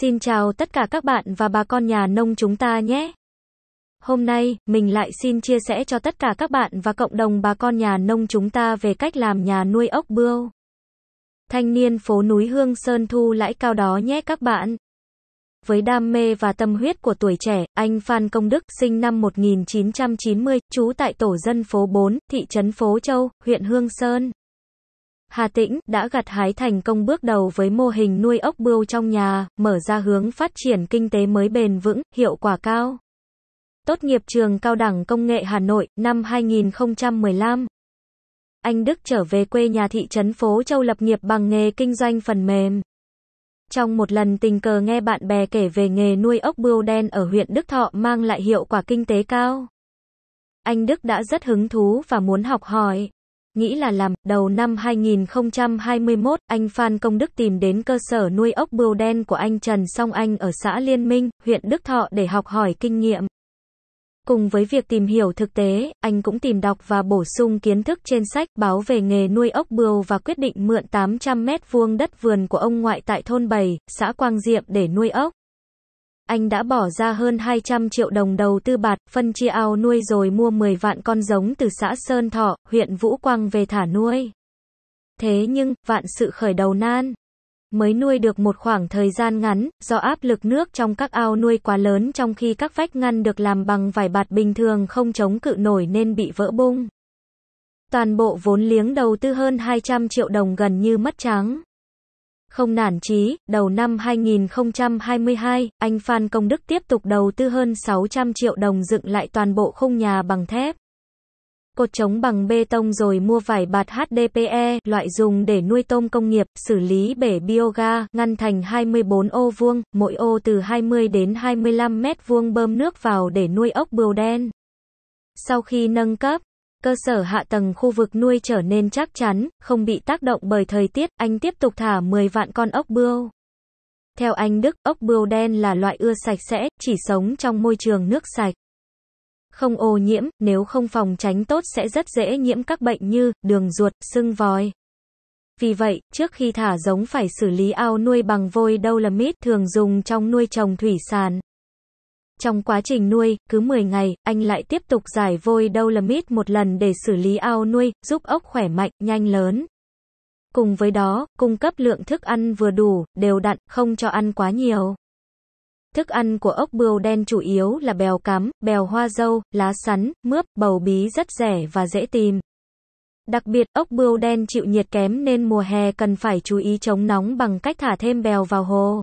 Xin chào tất cả các bạn và bà con nhà nông chúng ta nhé. Hôm nay, mình lại xin chia sẻ cho tất cả các bạn và cộng đồng bà con nhà nông chúng ta về cách làm nhà nuôi ốc bươu. Thanh niên phố núi Hương Sơn thu lãi cao đó nhé các bạn. Với đam mê và tâm huyết của tuổi trẻ, anh Phan Công Đức sinh năm 1990, trú tại tổ dân phố 4, thị trấn Phố Châu, huyện Hương Sơn, Hà Tĩnh đã gặt hái thành công bước đầu với mô hình nuôi ốc bươu trong nhà, mở ra hướng phát triển kinh tế mới bền vững, hiệu quả cao. Tốt nghiệp trường Cao đẳng Công nghệ Hà Nội năm 2015. Anh Đức trở về quê nhà thị trấn Phố Châu lập nghiệp bằng nghề kinh doanh phần mềm. Trong một lần tình cờ nghe bạn bè kể về nghề nuôi ốc bươu đen ở huyện Đức Thọ mang lại hiệu quả kinh tế cao. Anh Đức đã rất hứng thú và muốn học hỏi. Nghĩ là làm, đầu năm 2021, anh Phan Công Đức tìm đến cơ sở nuôi ốc bươu đen của anh Trần Song Anh ở xã Liên Minh, huyện Đức Thọ để học hỏi kinh nghiệm. Cùng với việc tìm hiểu thực tế, anh cũng tìm đọc và bổ sung kiến thức trên sách báo về nghề nuôi ốc bươu và quyết định mượn 800 mét vuông đất vườn của ông ngoại tại thôn 7, xã Quang Diệm để nuôi ốc. Anh đã bỏ ra hơn 200 triệu đồng đầu tư bạt, phân chia ao nuôi rồi mua 10 vạn con giống từ xã Sơn Thọ, huyện Vũ Quang về thả nuôi. Thế nhưng, vạn sự khởi đầu nan. Mới nuôi được một khoảng thời gian ngắn, do áp lực nước trong các ao nuôi quá lớn trong khi các vách ngăn được làm bằng vải bạt bình thường không chống cự nổi nên bị vỡ bung. Toàn bộ vốn liếng đầu tư hơn 200 triệu đồng gần như mất trắng. Không nản chí, đầu năm 2022, anh Phan Công Đức tiếp tục đầu tư hơn 600 triệu đồng dựng lại toàn bộ khung nhà bằng thép. Cột chống bằng bê tông rồi mua vải bạt HDPE, loại dùng để nuôi tôm công nghiệp, xử lý bể bioga, ngăn thành 24 ô vuông, mỗi ô từ 20 đến 25 mét vuông bơm nước vào để nuôi ốc bươu đen. Sau khi nâng cấp, cơ sở hạ tầng khu vực nuôi trở nên chắc chắn, không bị tác động bởi thời tiết, anh tiếp tục thả 10 vạn con ốc bươu. Theo anh Đức, ốc bươu đen là loại ưa sạch sẽ, chỉ sống trong môi trường nước sạch. Không ô nhiễm, nếu không phòng tránh tốt sẽ rất dễ nhiễm các bệnh như đường ruột, sưng vòi. Vì vậy, trước khi thả giống phải xử lý ao nuôi bằng vôi đâu là mít thường dùng trong nuôi trồng thủy sản. Trong quá trình nuôi, cứ 10 ngày, anh lại tiếp tục giải vôi đâu là mít một lần để xử lý ao nuôi, giúp ốc khỏe mạnh, nhanh lớn. Cùng với đó, cung cấp lượng thức ăn vừa đủ, đều đặn, không cho ăn quá nhiều. Thức ăn của ốc bươu đen chủ yếu là bèo cắm, bèo hoa dâu, lá sắn, mướp, bầu bí rất rẻ và dễ tìm. Đặc biệt, ốc bươu đen chịu nhiệt kém nên mùa hè cần phải chú ý chống nóng bằng cách thả thêm bèo vào hồ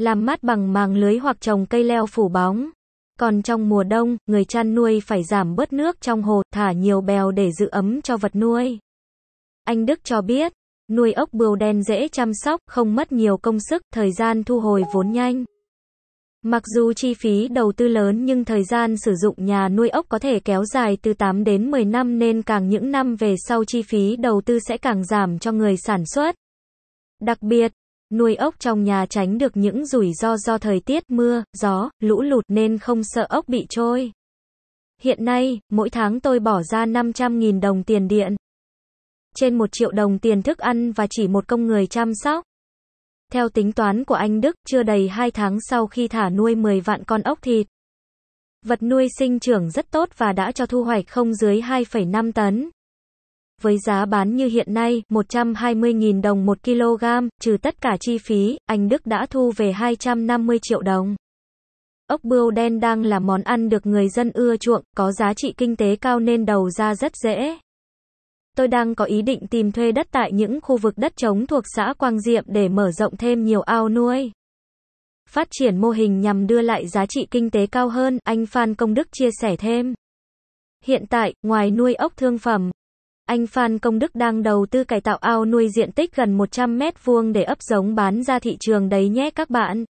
làm mát bằng màng lưới hoặc trồng cây leo phủ bóng. Còn trong mùa đông, người chăn nuôi phải giảm bớt nước trong hồ, thả nhiều bèo để giữ ấm cho vật nuôi. Anh Đức cho biết, nuôi ốc bươu đen dễ chăm sóc, không mất nhiều công sức, thời gian thu hồi vốn nhanh. Mặc dù chi phí đầu tư lớn nhưng thời gian sử dụng nhà nuôi ốc có thể kéo dài từ 8 đến 10 năm nên càng những năm về sau chi phí đầu tư sẽ càng giảm cho người sản xuất. Đặc biệt, nuôi ốc trong nhà tránh được những rủi ro do thời tiết mưa, gió, lũ lụt nên không sợ ốc bị trôi. Hiện nay, mỗi tháng tôi bỏ ra 500.000 đồng tiền điện, trên 1 triệu đồng tiền thức ăn và chỉ một công người chăm sóc. Theo tính toán của anh Đức, chưa đầy 2 tháng sau khi thả nuôi 10 vạn con ốc thịt. Vật nuôi sinh trưởng rất tốt và đã cho thu hoạch không dưới 2,5 tấn. Với giá bán như hiện nay, 120.000 đồng 1 kg, trừ tất cả chi phí, anh Đức đã thu về 250 triệu đồng. Ốc bươu đen đang là món ăn được người dân ưa chuộng, có giá trị kinh tế cao nên đầu ra rất dễ. Tôi đang có ý định tìm thuê đất tại những khu vực đất trống thuộc xã Quang Diệm để mở rộng thêm nhiều ao nuôi. Phát triển mô hình nhằm đưa lại giá trị kinh tế cao hơn, anh Phan Công Đức chia sẻ thêm. Hiện tại, ngoài nuôi ốc thương phẩm, anh Phan Công Đức đang đầu tư cải tạo ao nuôi diện tích gần 100 mét vuông để ấp giống bán ra thị trường đấy nhé các bạn.